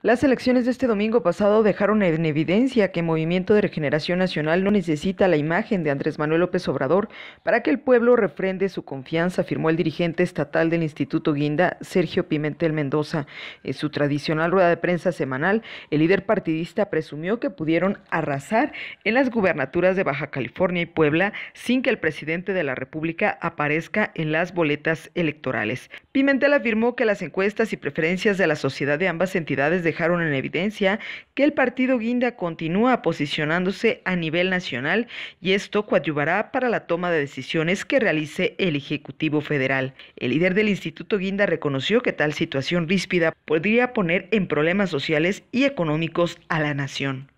Las elecciones de este domingo pasado dejaron en evidencia que Movimiento de Regeneración Nacional no necesita la imagen de Andrés Manuel López Obrador para que el pueblo refrende su confianza, afirmó el dirigente estatal del Instituto Guinda, Sergio Pimentel Mendoza. En su tradicional rueda de prensa semanal, el líder partidista presumió que pudieron arrasar en las gubernaturas de Baja California y Puebla sin que el presidente de la República aparezca en las boletas electorales. Pimentel afirmó que las encuestas y preferencias de la sociedad de ambas entidades dejaron en evidencia que el partido Guinda continúa posicionándose a nivel nacional y esto coadyuvará para la toma de decisiones que realice el Ejecutivo Federal. El líder del Instituto Guinda reconoció que tal situación ríspida podría poner en problemas sociales y económicos a la nación.